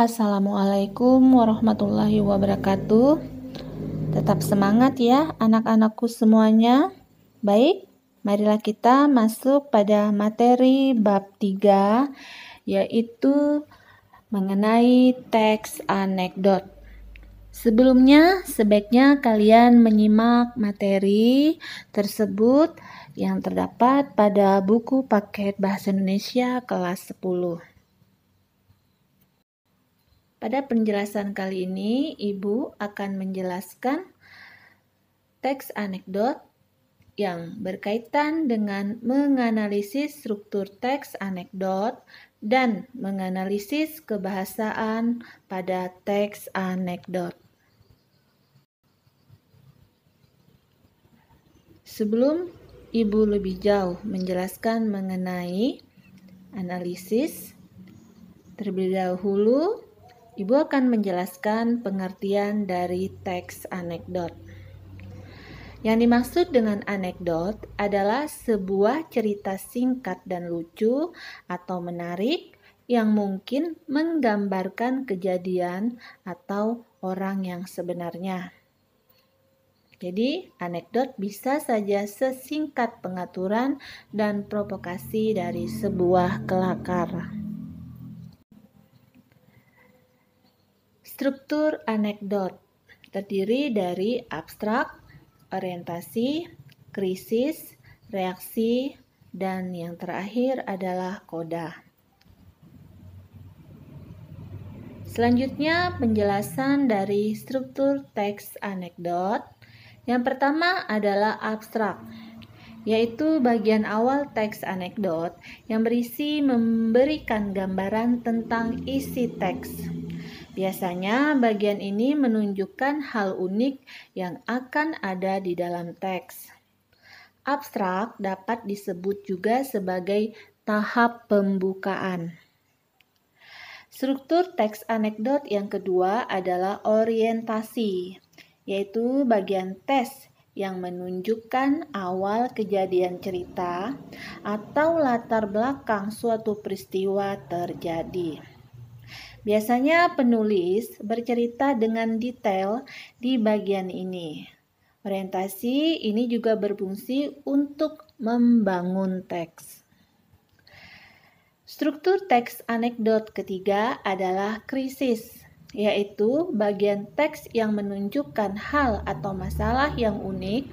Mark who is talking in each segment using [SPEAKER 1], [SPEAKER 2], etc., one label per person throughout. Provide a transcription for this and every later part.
[SPEAKER 1] Assalamualaikum warahmatullahi wabarakatuh. Tetap semangat ya, anak-anakku semuanya. Baik, marilah kita masuk pada materi bab 3, yaitu mengenai teks anekdot. Sebelumnya, sebaiknya kalian menyimak materi tersebut yang terdapat pada buku paket Bahasa Indonesia kelas 10. Pada penjelasan kali ini, Ibu akan menjelaskan teks anekdot yang berkaitan dengan menganalisis struktur teks anekdot dan menganalisis kebahasaan pada teks anekdot. Sebelum Ibu lebih jauh menjelaskan mengenai analisis, terlebih dahulu Ibu akan menjelaskan pengertian dari teks anekdot. Yang dimaksud dengan anekdot adalah sebuah cerita singkat dan lucu atau menarik yang mungkin menggambarkan kejadian atau orang yang sebenarnya. Jadi, anekdot bisa saja sesingkat pengaturan dan provokasi dari sebuah kelakar. Struktur anekdot terdiri dari abstrak, orientasi, krisis, reaksi, dan yang terakhir adalah koda. Selanjutnya, penjelasan dari struktur teks anekdot. Yang pertama adalah abstrak, yaitu bagian awal teks anekdot yang berisi memberikan gambaran tentang isi teks. Biasanya bagian ini menunjukkan hal unik yang akan ada di dalam teks. Abstrak dapat disebut juga sebagai tahap pembukaan. Struktur teks anekdot yang kedua adalah orientasi, yaitu bagian tes yang menunjukkan awal kejadian cerita atau latar belakang suatu peristiwa terjadi. Biasanya penulis bercerita dengan detail di bagian ini. Orientasi ini juga berfungsi untuk membangun teks. Struktur teks anekdot ketiga adalah krisis, yaitu bagian teks yang menunjukkan hal atau masalah yang unik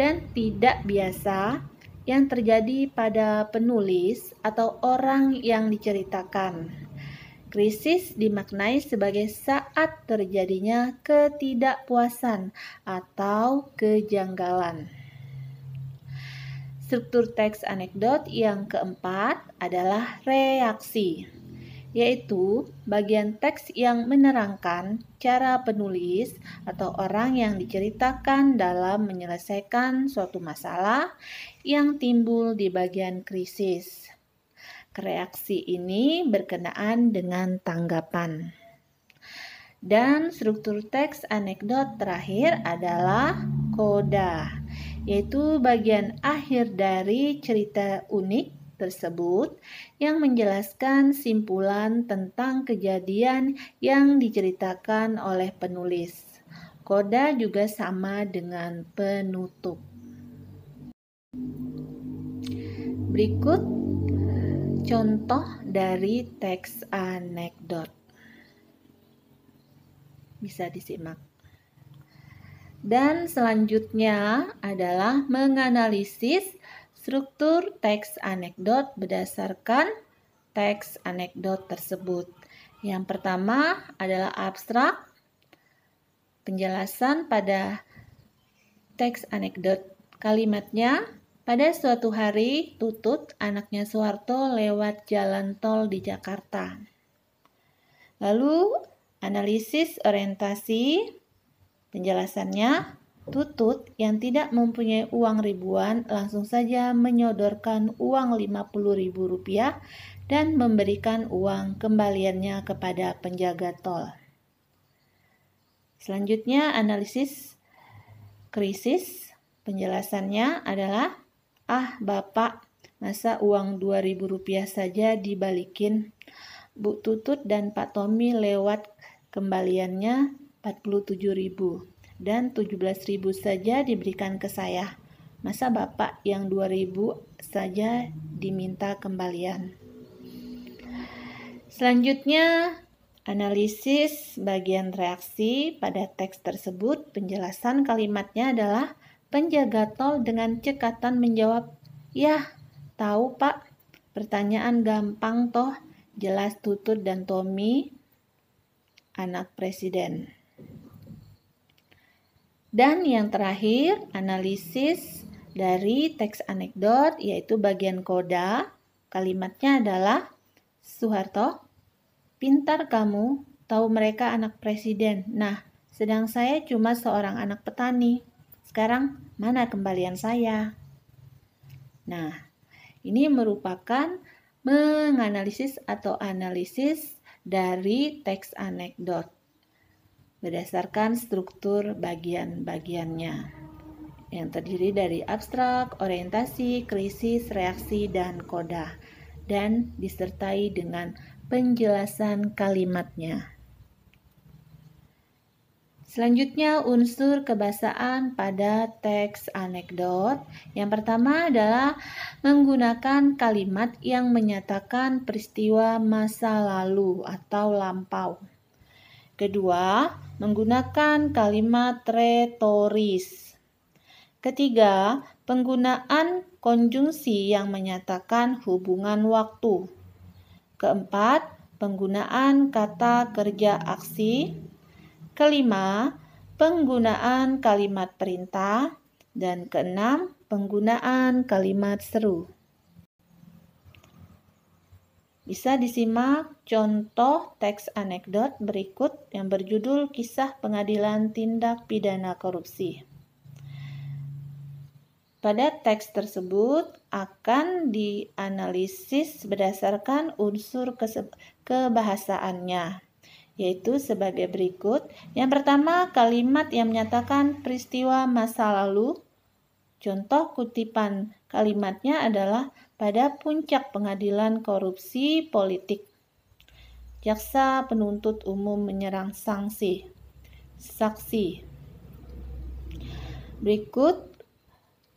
[SPEAKER 1] dan tidak biasa yang terjadi pada penulis atau orang yang diceritakan. Krisis dimaknai sebagai saat terjadinya ketidakpuasan atau kejanggalan. Struktur teks anekdot yang keempat adalah reaksi, yaitu bagian teks yang menerangkan cara penulis atau orang yang diceritakan dalam menyelesaikan suatu masalah yang timbul di bagian krisis. Reaksi ini berkenaan dengan tanggapan. Dan struktur teks anekdot terakhir adalah koda, yaitu bagian akhir dari cerita unik tersebut yang menjelaskan simpulan tentang kejadian yang diceritakan oleh penulis. Koda juga sama dengan penutup. Berikut Contoh dari teks anekdot bisa disimak. Dan selanjutnya adalah menganalisis struktur teks anekdot berdasarkan teks anekdot tersebut. Yang pertama adalah abstrak, penjelasan pada teks anekdot. Kalimatnya pada suatu hari, Tutut, anaknya Soeharto, lewat jalan tol di Jakarta. Lalu, analisis orientasi, penjelasannya, Tutut yang tidak mempunyai uang ribuan langsung saja menyodorkan uang Rp50.000 dan memberikan uang kembaliannya kepada penjaga tol. Selanjutnya analisis krisis. Penjelasannya adalah Ah, Bapak, masa uang 2000 rupiah saja dibalikin? Bu Tutut dan Pak Tommy lewat kembaliannya tujuh ribu dan belas ribu saja diberikan ke saya. Masa Bapak yang 2000 saja diminta kembalian? Selanjutnya, analisis bagian reaksi pada teks tersebut. Penjelasan kalimatnya adalah Penjaga tol dengan cekatan menjawab, ya, tahu pak, pertanyaan gampang toh, jelas Tutut dan Tommy, anak presiden. Dan yang terakhir, analisis dari teks anekdot yaitu bagian koda. Kalimatnya adalah, Suharto, pintar kamu, tahu mereka anak presiden. Nah, sedang saya cuma seorang anak petani. Sekarang, mana kembalian saya? Nah, ini merupakan menganalisis atau analisis dari teks anekdot berdasarkan struktur bagian-bagiannya yang terdiri dari abstrak, orientasi, krisis, reaksi, dan koda dan disertai dengan penjelasan kalimatnya. Selanjutnya unsur kebasaan pada teks anekdot. Yang pertama adalah menggunakan kalimat yang menyatakan peristiwa masa lalu atau lampau. Kedua, menggunakan kalimat retoris. Ketiga, penggunaan konjungsi yang menyatakan hubungan waktu. Keempat, penggunaan kata kerja aksi. Kelima, penggunaan kalimat perintah. Dan keenam, penggunaan kalimat seru. Bisa disimak contoh teks anekdot berikut yang berjudul Kisah Pengadilan Tindak Pidana Korupsi. Pada teks tersebut akan dianalisis berdasarkan unsur kebahasaannya yaitu sebagai berikut. Yang pertama, kalimat yang menyatakan peristiwa masa lalu. Contoh kutipan kalimatnya adalah pada puncak pengadilan korupsi politik. Jaksa penuntut umum menyerang sanksi. Saksi. Berikut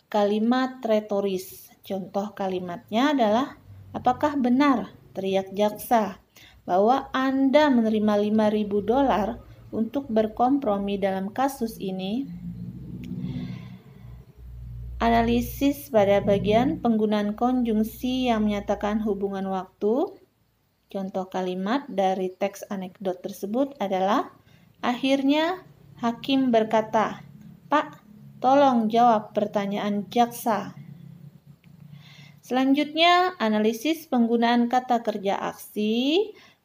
[SPEAKER 1] kalimat retoris. Contoh kalimatnya adalah apakah benar teriak jaksa bahwa Anda menerima 5.000 dolar untuk berkompromi dalam kasus ini, analisis pada bagian penggunaan konjungsi yang menyatakan hubungan waktu, contoh kalimat dari teks anekdot tersebut adalah akhirnya hakim berkata, "Pak, tolong jawab pertanyaan jaksa." Selanjutnya, analisis penggunaan kata kerja aksi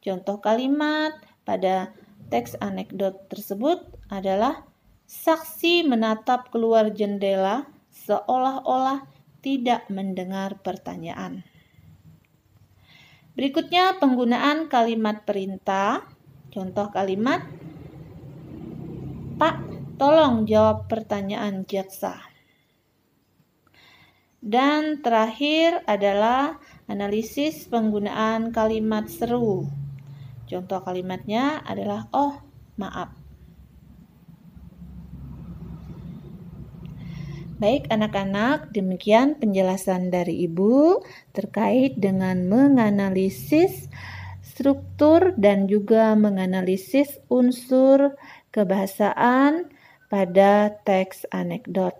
[SPEAKER 1] Contoh kalimat pada teks anekdot tersebut adalah saksi menatap keluar jendela seolah-olah tidak mendengar pertanyaan. Berikutnya penggunaan kalimat perintah. Contoh kalimat Pak, tolong jawab pertanyaan jaksa. Dan terakhir adalah analisis penggunaan kalimat seru. Contoh kalimatnya adalah oh, maaf. Baik anak-anak, demikian penjelasan dari Ibu terkait dengan menganalisis struktur dan juga menganalisis unsur kebahasaan pada teks anekdot.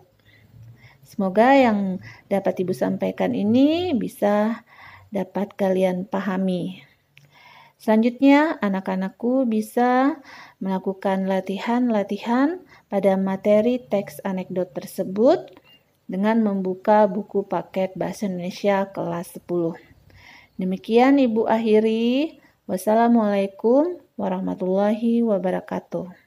[SPEAKER 1] Semoga yang dapat Ibu sampaikan ini bisa dapat kalian pahami. Selanjutnya, anak-anakku bisa melakukan latihan-latihan pada materi teks anekdot tersebut dengan membuka buku paket Bahasa Indonesia kelas 10. Demikian Ibu akhiri. Wassalamualaikum warahmatullahi wabarakatuh.